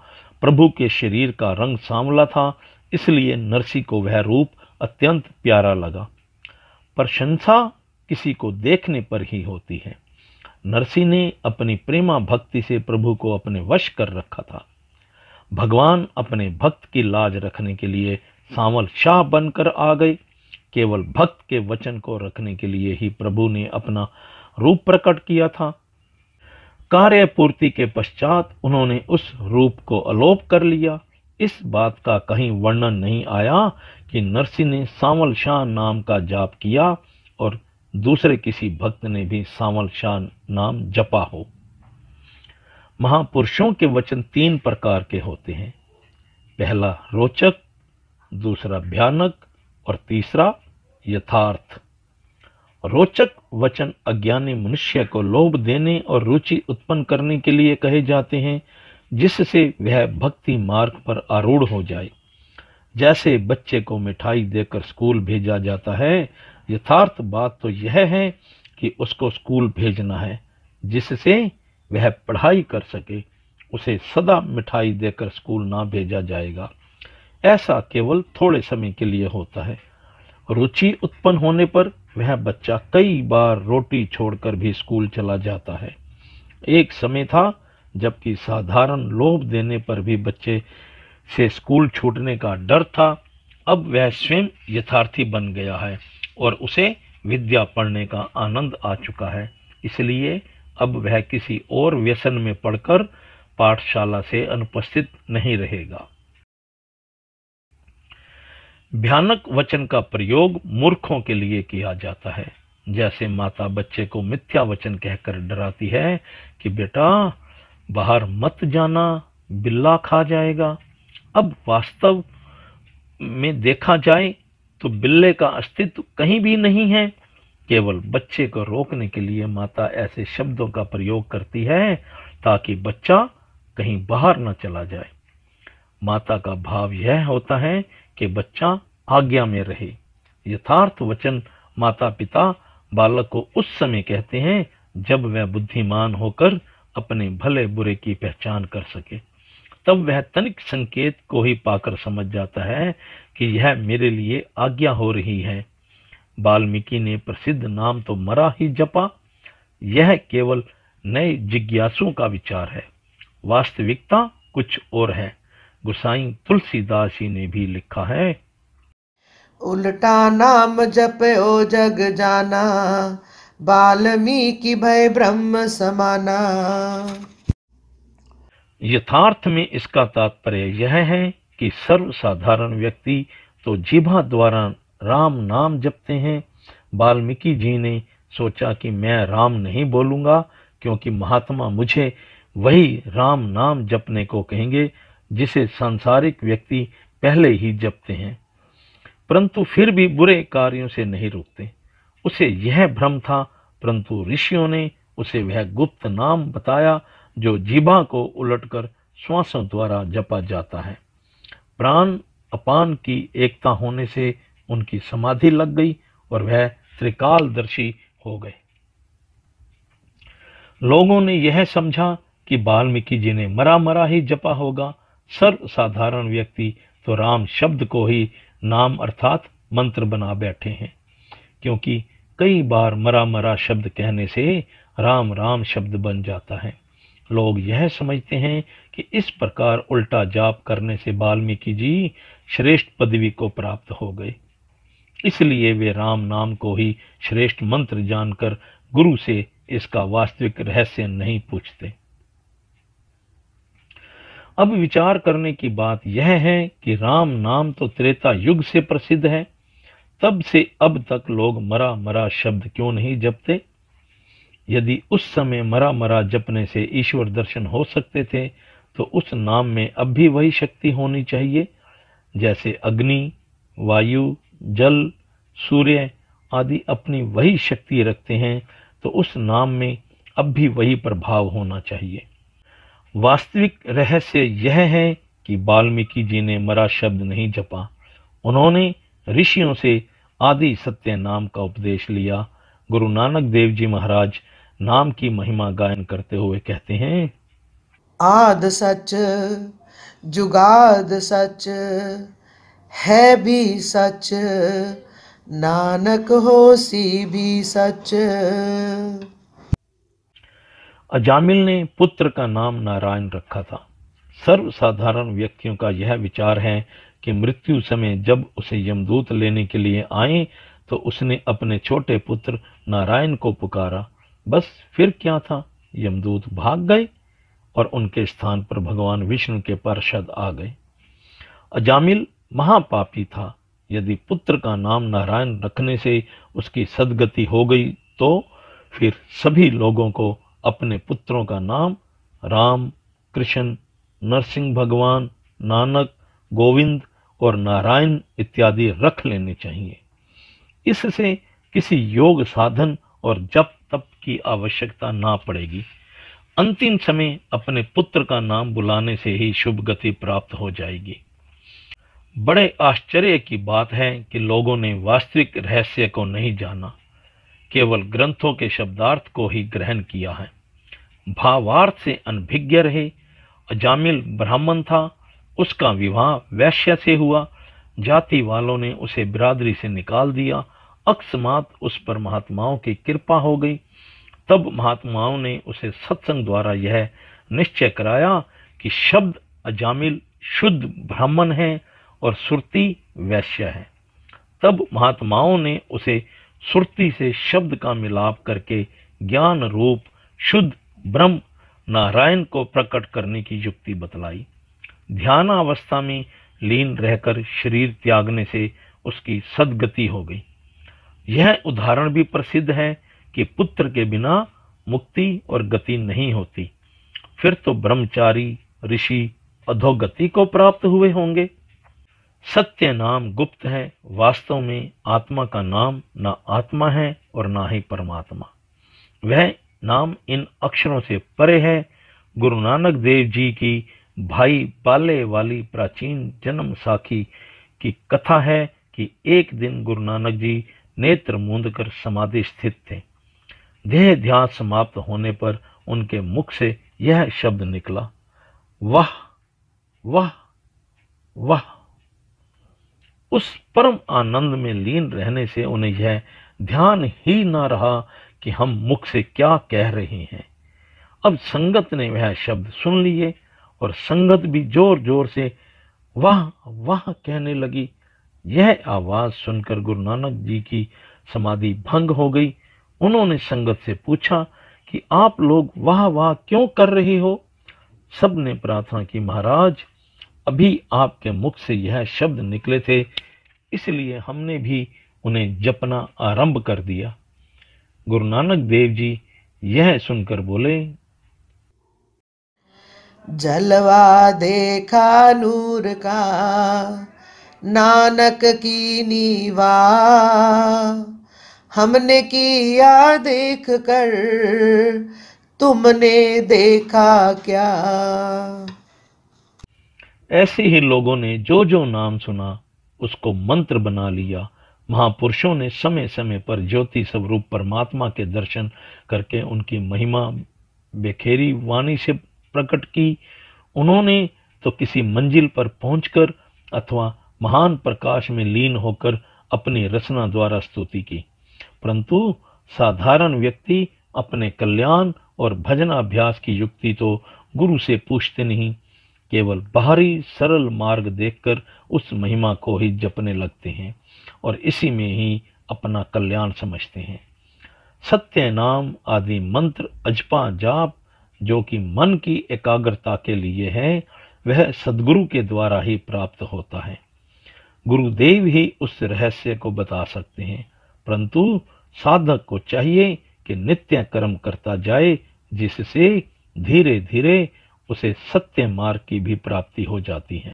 प्रभु के शरीर का रंग सांवला था इसलिए नरसी को वह रूप अत्यंत प्यारा लगा प्रशंसा किसी को देखने पर ही होती है नरसी ने अपनी प्रेमा भक्ति से प्रभु को अपने वश कर रखा था भगवान अपने भक्त की लाज रखने के लिए सांवल शाह बनकर आ गए केवल भक्त के वचन को रखने के लिए ही प्रभु ने अपना रूप प्रकट किया था कार्य पूर्ति के पश्चात उन्होंने उस रूप को अलोप कर लिया इस बात का कहीं वर्णन नहीं आया कि नरसी ने सांवल शाह नाम का जाप किया और दूसरे किसी भक्त ने भी सांवल शाह नाम जपा हो महापुरुषों के वचन तीन प्रकार के होते हैं पहला रोचक दूसरा भयानक और तीसरा यथार्थ रोचक वचन अज्ञानी मनुष्य को लोभ देने और रुचि उत्पन्न करने के लिए कहे जाते हैं जिससे वह भक्ति मार्ग पर आरूढ़ हो जाए जैसे बच्चे को मिठाई देकर स्कूल भेजा जाता है यथार्थ बात तो यह है कि उसको स्कूल भेजना है जिससे वह पढ़ाई कर सके उसे सदा मिठाई देकर स्कूल ना भेजा जाएगा ऐसा केवल थोड़े समय के लिए होता है रुचि उत्पन्न होने पर वह बच्चा कई बार रोटी छोड़कर भी स्कूल चला जाता है एक समय था जबकि साधारण लोभ देने पर भी बच्चे से स्कूल छूटने का डर था अब वह स्वयं यथार्थी बन गया है और उसे विद्या पढ़ने का आनंद आ चुका है इसलिए अब वह किसी और व्यसन में पढ़कर पाठशाला से अनुपस्थित नहीं रहेगा भयानक वचन का प्रयोग मूर्खों के लिए किया जाता है जैसे माता बच्चे को मिथ्या वचन कहकर डराती है कि बेटा बाहर मत जाना बिल्ला खा जाएगा अब वास्तव में देखा जाए तो बिल्ले का अस्तित्व कहीं भी नहीं है केवल बच्चे को रोकने के लिए माता ऐसे शब्दों का प्रयोग करती है ताकि बच्चा कहीं बाहर न चला जाए माता का भाव यह होता है कि बच्चा आज्ञा में रहे यथार्थ वचन माता पिता बालक को उस समय कहते हैं जब वह बुद्धिमान होकर अपने भले बुरे की पहचान कर सके तब वह तनिक संकेत को ही पाकर समझ जाता है कि यह मेरे लिए आज्ञा हो रही है वाल्मीकि ने प्रसिद्ध नाम तो मरा ही जपा यह केवल नए जिज्ञासुओं का विचार है वास्तविकता कुछ और है गुसाई तुलसीदास जी ने भी लिखा है
उल्टा नाम जप ओ जग जाना वाल्मीकि भय ब्रह्म समाना
यथार्थ में इसका तात्पर्य यह है कि सर्वसाधारण व्यक्ति तो जीभा द्वारा राम नाम जपते हैं वाल्मीकि जी ने सोचा कि मैं राम नहीं बोलूँगा क्योंकि महात्मा मुझे वही राम नाम जपने को कहेंगे जिसे सांसारिक व्यक्ति पहले ही जपते हैं परंतु फिर भी बुरे कार्यों से नहीं रुकते उसे यह भ्रम था परंतु ऋषियों ने उसे वह गुप्त नाम बताया जो जीभा को उलटकर श्वासों द्वारा जपा जाता है प्राण अपान की एकता होने से उनकी समाधि लग गई और वह त्रिकालदर्शी हो गए लोगों ने यह समझा कि वाल्मीकि जी ने मरा मरा ही जपा होगा सर्वसाधारण व्यक्ति तो राम शब्द को ही नाम अर्थात मंत्र बना बैठे हैं क्योंकि कई बार मरा मरा शब्द कहने से राम राम शब्द बन जाता है लोग यह समझते हैं कि इस प्रकार उल्टा जाप करने से वाल्मीकि जी श्रेष्ठ पदवी को प्राप्त हो गए इसलिए वे राम नाम को ही श्रेष्ठ मंत्र जानकर गुरु से इसका वास्तविक रहस्य नहीं पूछते अब विचार करने की बात यह है कि राम नाम तो त्रेता युग से प्रसिद्ध है तब से अब तक लोग मरा मरा शब्द क्यों नहीं जपते यदि उस समय मरा मरा जपने से ईश्वर दर्शन हो सकते थे तो उस नाम में अब भी वही शक्ति होनी चाहिए जैसे अग्नि वायु जल सूर्य आदि अपनी वही शक्ति रखते हैं तो उस नाम में अब भी वही प्रभाव होना चाहिए वास्तविक रहस्य यह है कि वाल्मीकि जी ने मरा शब्द नहीं जपा उन्होंने ऋषियों से आदि सत्य नाम का उपदेश लिया गुरु नानक देव जी महाराज नाम की महिमा गायन करते हुए कहते हैं
आद सच जुगाद सच है भी सच नानक हो सी भी
सच अजामिल ने पुत्र का नाम नारायण रखा था सर्वसाधारण व्यक्तियों का यह विचार है कि मृत्यु समय जब उसे यमदूत लेने के लिए आए तो उसने अपने छोटे पुत्र नारायण को पुकारा बस फिर क्या था यमदूत भाग गए और उनके स्थान पर भगवान विष्णु के पार्षद आ गए अजामिल महापापी था यदि पुत्र का नाम नारायण रखने से उसकी सदगति हो गई तो फिर सभी लोगों को अपने पुत्रों का नाम राम कृष्ण नरसिंह भगवान नानक गोविंद और नारायण इत्यादि रख लेने चाहिए इससे किसी योग साधन और जप तप की आवश्यकता ना पड़ेगी अंतिम समय अपने पुत्र का नाम बुलाने से ही शुभ गति प्राप्त हो जाएगी बड़े आश्चर्य की बात है कि लोगों ने वास्तविक रहस्य को नहीं जाना केवल ग्रंथों के शब्दार्थ को ही ग्रहण किया है भावार्थ से अनभिज्ञ रहे अजामिल ब्राह्मण था उसका विवाह वैश्य से हुआ जाति वालों ने उसे बिरादरी से निकाल दिया अकस्मात उस पर महात्माओं की कृपा हो गई तब महात्माओं ने उसे सत्संग द्वारा यह निश्चय कराया कि शब्द अजामिल शुद्ध ब्राह्मण है और सुरती वैश्य है तब महात्माओं ने उसे सुरती से शब्द का मिलाप करके ज्ञान रूप शुद्ध ब्रह्म नारायण को प्रकट करने की युक्ति बतलाई ध्यान अवस्था में लीन रहकर शरीर त्यागने से उसकी सदगति हो गई यह उदाहरण भी प्रसिद्ध है कि पुत्र के बिना मुक्ति और गति नहीं होती फिर तो ब्रह्मचारी ऋषि अधोगति को प्राप्त हुए होंगे सत्य नाम गुप्त है वास्तव में आत्मा का नाम ना आत्मा है और ना ही परमात्मा वह नाम इन अक्षरों से परे है गुरु नानक देव जी की भाई पाले वाली प्राचीन जन्म साखी की कथा है कि एक दिन गुरु नानक जी नेत्र मूंद कर समाधि स्थित थे देह ध्यान समाप्त होने पर उनके मुख से यह शब्द निकला वाह वाह वाह उस परम आनंद में लीन रहने से उन्हें यह ध्यान ही ना रहा कि हम मुख से क्या कह रहे हैं अब संगत ने वह शब्द सुन लिए और संगत भी जोर जोर से वाह वाह कहने लगी यह आवाज सुनकर गुरु नानक जी की समाधि भंग हो गई उन्होंने संगत से पूछा कि आप लोग वाह वाह क्यों कर रहे हो सब ने प्रार्थना की महाराज अभी आपके मुख से यह शब्द निकले थे इसलिए हमने भी उन्हें जपना आरंभ कर दिया गुरु नानक देव जी यह सुनकर बोले
जलवा देखा नूर का नानक की नीवा हमने किया देख कर तुमने देखा क्या
ऐसे ही लोगों ने जो जो नाम सुना उसको मंत्र बना लिया महापुरुषों ने समय समय पर ज्योति स्वरूप परमात्मा के दर्शन करके उनकी महिमा बेखेरी वाणी से प्रकट की उन्होंने तो किसी मंजिल पर पहुंचकर अथवा महान प्रकाश में लीन होकर अपनी रचना द्वारा स्तुति की परंतु साधारण व्यक्ति अपने कल्याण और भजन अभ्यास की युक्ति तो गुरु से पूछते नहीं केवल बाहरी सरल मार्ग देखकर उस महिमा को ही जपने लगते हैं और इसी में ही अपना कल्याण समझते हैं सत्य नाम आदि मंत्र अजपा जाप जो कि मन की एकाग्रता के लिए है वह सदगुरु के द्वारा ही प्राप्त होता है गुरुदेव ही उस रहस्य को बता सकते हैं परंतु साधक को चाहिए कि नित्य कर्म करता जाए जिससे धीरे धीरे उसे सत्य मार्ग की भी प्राप्ति हो जाती है